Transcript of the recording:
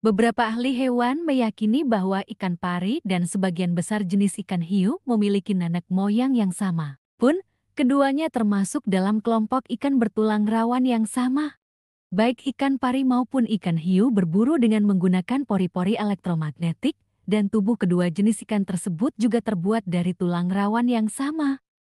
Beberapa ahli hewan meyakini bahwa ikan pari dan sebagian besar jenis ikan hiu memiliki nenek moyang yang sama. Pun, keduanya termasuk dalam kelompok ikan bertulang rawan yang sama. Baik ikan pari maupun ikan hiu berburu dengan menggunakan pori-pori elektromagnetik, dan tubuh kedua jenis ikan tersebut juga terbuat dari tulang rawan yang sama.